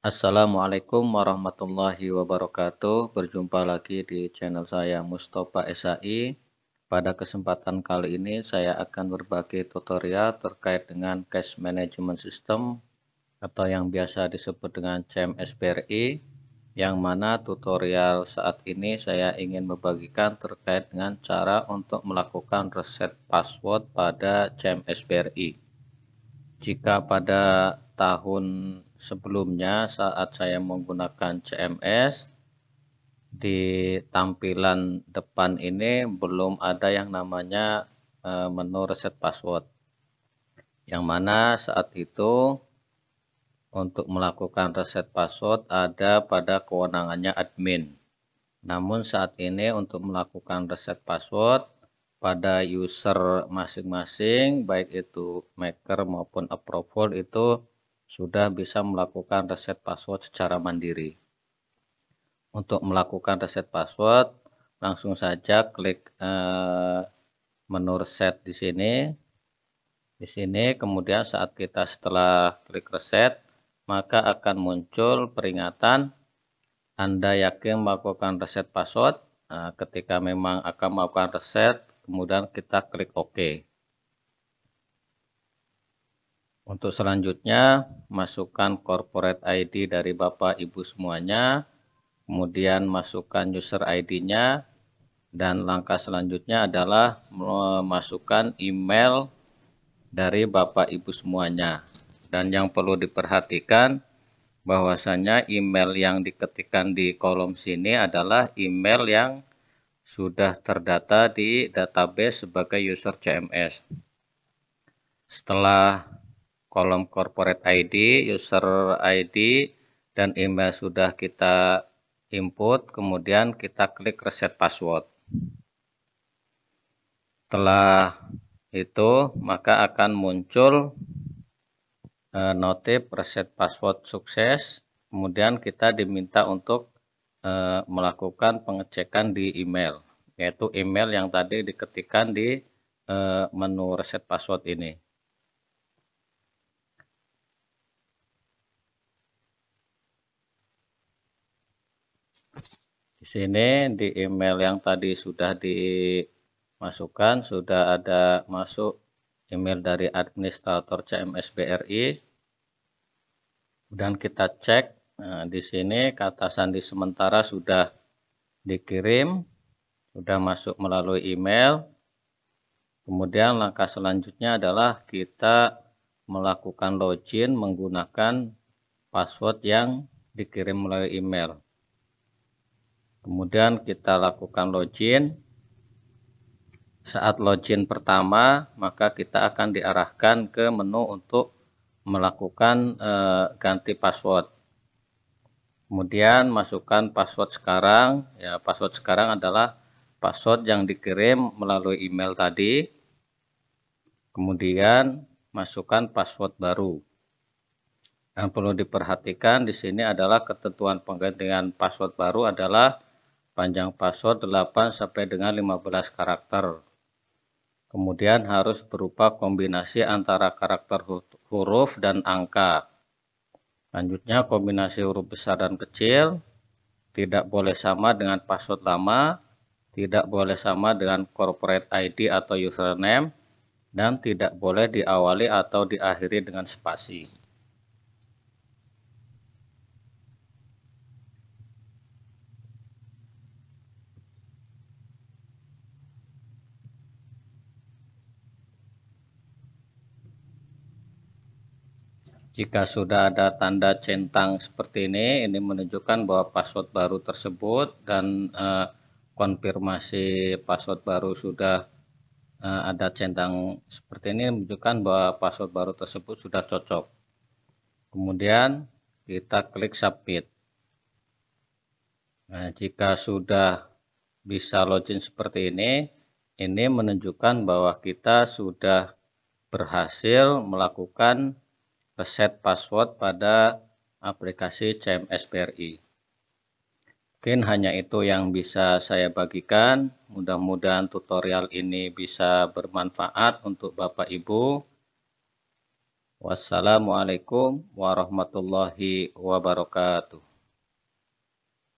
Assalamualaikum warahmatullahi wabarakatuh. Berjumpa lagi di channel saya Mustafa SAI. Pada kesempatan kali ini saya akan berbagi tutorial terkait dengan cash management system atau yang biasa disebut dengan BRI yang mana tutorial saat ini saya ingin membagikan terkait dengan cara untuk melakukan reset password pada BRI Jika pada tahun sebelumnya saat saya menggunakan CMS di tampilan depan ini belum ada yang namanya e, menu reset password yang mana saat itu untuk melakukan reset password ada pada kewenangannya admin namun saat ini untuk melakukan reset password pada user masing-masing baik itu maker maupun approval itu sudah bisa melakukan reset password secara mandiri. Untuk melakukan reset password, langsung saja klik eh, menu reset di sini. Di sini kemudian saat kita setelah klik reset, maka akan muncul peringatan Anda yakin melakukan reset password. Nah, ketika memang akan melakukan reset, kemudian kita klik OK. Untuk selanjutnya, masukkan corporate ID dari Bapak Ibu semuanya, kemudian masukkan user ID-nya, dan langkah selanjutnya adalah memasukkan email dari Bapak Ibu semuanya. Dan yang perlu diperhatikan bahwasanya email yang diketikkan di kolom sini adalah email yang sudah terdata di database sebagai user CMS. Setelah kolom corporate ID, user ID, dan email sudah kita input, kemudian kita klik reset password. Setelah itu, maka akan muncul eh, notif reset password sukses. Kemudian kita diminta untuk eh, melakukan pengecekan di email, yaitu email yang tadi diketikkan di eh, menu reset password ini. Di sini di email yang tadi sudah dimasukkan sudah ada masuk email dari administrator CMS BRI. dan kita cek nah, di sini kata sandi sementara sudah dikirim, sudah masuk melalui email. Kemudian langkah selanjutnya adalah kita melakukan login menggunakan password yang dikirim melalui email. Kemudian kita lakukan login. Saat login pertama, maka kita akan diarahkan ke menu untuk melakukan e, ganti password. Kemudian masukkan password sekarang. Ya, password sekarang adalah password yang dikirim melalui email tadi. Kemudian masukkan password baru. Yang perlu diperhatikan di sini adalah ketentuan penggantian password baru adalah Panjang password 8 sampai dengan 15 karakter. Kemudian harus berupa kombinasi antara karakter huruf dan angka. lanjutnya kombinasi huruf besar dan kecil tidak boleh sama dengan password lama, tidak boleh sama dengan corporate ID atau username, dan tidak boleh diawali atau diakhiri dengan spasi. Jika sudah ada tanda centang seperti ini, ini menunjukkan bahwa password baru tersebut dan uh, konfirmasi password baru sudah uh, ada centang seperti ini menunjukkan bahwa password baru tersebut sudah cocok. Kemudian kita klik submit. Nah, jika sudah bisa login seperti ini, ini menunjukkan bahwa kita sudah berhasil melakukan reset password pada aplikasi CMS BRI. Mungkin hanya itu yang bisa saya bagikan. Mudah-mudahan tutorial ini bisa bermanfaat untuk Bapak Ibu. Wassalamualaikum warahmatullahi wabarakatuh.